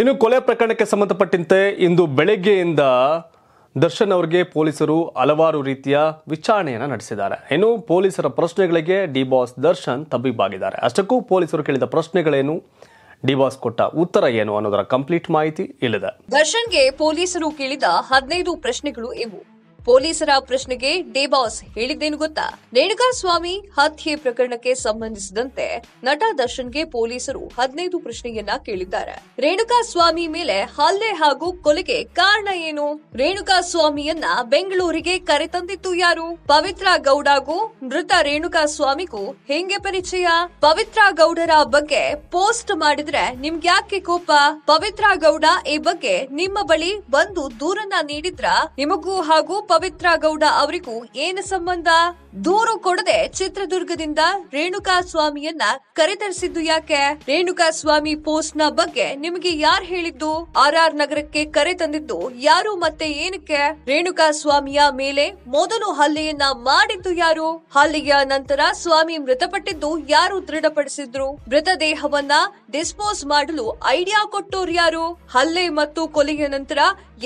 ಇನ್ನು ಕೊಲೆ ಪ್ರಕರಣಕ್ಕೆ ಸಂಬಂಧಪಟ್ಟಂತೆ ಇಂದು ಬೆಳಗ್ಗೆಯಿಂದ ದರ್ಶನ್ ಅವರಿಗೆ ಪೊಲೀಸರು ಹಲವಾರು ರೀತಿಯ ವಿಚಾರಣೆಯನ್ನು ನಡೆಸಿದ್ದಾರೆ ಇನ್ನು ಪೊಲೀಸರ ಪ್ರಶ್ನೆಗಳಿಗೆ ಡಿ ಬಾಸ್ ದರ್ಶನ್ ತಬ್ಬಿಬ್ಬಾಗಿದ್ದಾರೆ ಅಷ್ಟಕ್ಕೂ ಪೊಲೀಸರು ಕೇಳಿದ ಪ್ರಶ್ನೆಗಳೇನು ಡಿ ಬಾಸ್ ಕೊಟ್ಟ ಉತ್ತರ ಏನು ಅನ್ನೋದರ ಕಂಪ್ಲೀಟ್ ಮಾಹಿತಿ ಇಲ್ಲಿದೆ ದರ್ಶನ್ಗೆ ಪೊಲೀಸರು ಕೇಳಿದ ಹದಿನೈದು ಪ್ರಶ್ನೆಗಳು ಇವು ಪೊಲೀಸರ ಪ್ರಶ್ನೆಗೆ ಡೇಬಾಸ್ ಹೇಳಿದ್ದೇನು ಗೊತ್ತಾ ರೇಣುಕಾಸ್ವಾಮಿ ಹತ್ಯೆ ಪ್ರಕರಣಕ್ಕೆ ಸಂಬಂಧಿಸಿದಂತೆ ನಟ ದರ್ಶನ್ಗೆ ಪೊಲೀಸರು ಹದಿನೈದು ಪ್ರಶ್ನೆಯನ್ನ ಕೇಳಿದ್ದಾರೆ ರೇಣುಕಾಸ್ವಾಮಿ ಮೇಲೆ ಹಲ್ಲೆ ಹಾಗೂ ಕೊಲೆಗೆ ಕಾರಣ ಏನು ರೇಣುಕಾಸ್ವಾಮಿಯನ್ನ ಬೆಂಗಳೂರಿಗೆ ಕರೆತಂದಿತ್ತು ಯಾರು ಪವಿತ್ರ ಗೌಡಗೂ ಮೃತ ರೇಣುಕಾಸ್ವಾಮಿಗೂ ಹೆಂಗೆ ಪರಿಚಯ ಪವಿತ್ರ ಗೌಡರ ಬಗ್ಗೆ ಪೋಸ್ಟ್ ಮಾಡಿದ್ರೆ ನಿಮ್ಗೆ ಯಾಕೆ ಕೋಪ ಪವಿತ್ರ ಗೌಡ ಈ ಬಗ್ಗೆ ನಿಮ್ಮ ಬಳಿ ಬಂದು ದೂರನ್ನ ನೀಡಿದ್ರ ನಿಮಗೂ ಹಾಗೂ ಪವಿತ್ರ ಗೌಡ ಅವರಿಗೂ ಏನು ಸಂಬಂಧ ದೂರು ಕೊಡದೆ ಚಿತ್ರದುರ್ಗದಿಂದ ರೇಣುಕಾ ಸ್ವಾಮಿಯನ್ನ ಕರೆತರಿಸಿದ್ದು ಯಾಕೆ ರೇಣುಕಾ ಸ್ವಾಮಿ ಪೋಸ್ಟ್ ನ ಬಗ್ಗೆ ನಿಮಗೆ ಯಾರು ಹೇಳಿದ್ದು ಆರ್ ಆರ್ ನಗರಕ್ಕೆ ಕರೆ ತಂದಿದ್ದು ಯಾರು ಮತ್ತೆ ಏನಕ್ಕೆ ರೇಣುಕಾ ಸ್ವಾಮಿಯ ಮೇಲೆ ಮೊದಲು ಹಲ್ಲೆಯನ್ನ ಮಾಡಿದ್ದು ಯಾರು ಹಲ್ಲೆಯ ನಂತರ ಸ್ವಾಮಿ ಮೃತಪಟ್ಟಿದ್ದು ಯಾರು ದೃಢಪಡಿಸಿದ್ರು ಮೃತದೇಹವನ್ನ ಡಿಸ್ಪೋಸ್ ಮಾಡಲು ಐಡಿಯಾ ಕೊಟ್ಟೋರು ಯಾರು ಹಲ್ಲೆ ಮತ್ತು ಕೊಲೆಯ ನಂತರ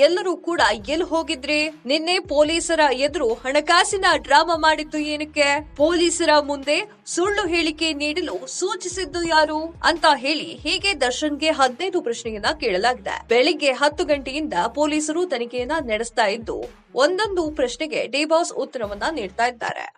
ಎಲ್ಲರೂ ಕೂಡ ಎಲ್ಲಿ ಹೋಗಿದ್ರಿ ನಿನ್ನೆ ಪೊಲೀಸರ ಎದುರು ಹಣಕಾಸಿನ ಡ್ರಾಮಾ ಮಾಡಿದ್ದು ಏನಕ್ಕೆ ಪೊಲೀಸರ ಮುಂದೆ ಸುಳ್ಳು ಹೇಳಿಕೆ ನೀಡಲು ಸೂಚಿಸಿದ್ದು ಯಾರು ಅಂತ ಹೇಳಿ ಹೀಗೆ ದರ್ಶನ್ಗೆ ಹದಿನೈದು ಪ್ರಶ್ನೆಯನ್ನ ಕೇಳಲಾಗಿದೆ ಬೆಳಿಗ್ಗೆ ಹತ್ತು ಗಂಟೆಯಿಂದ ಪೊಲೀಸರು ತನಿಖೆಯನ್ನ ನಡೆಸ್ತಾ ಇದ್ದು ಒಂದೊಂದು ಪ್ರಶ್ನೆಗೆ ಬಾಸ್ ಉತ್ತರವನ್ನ ನೀಡ್ತಾ ಇದ್ದಾರೆ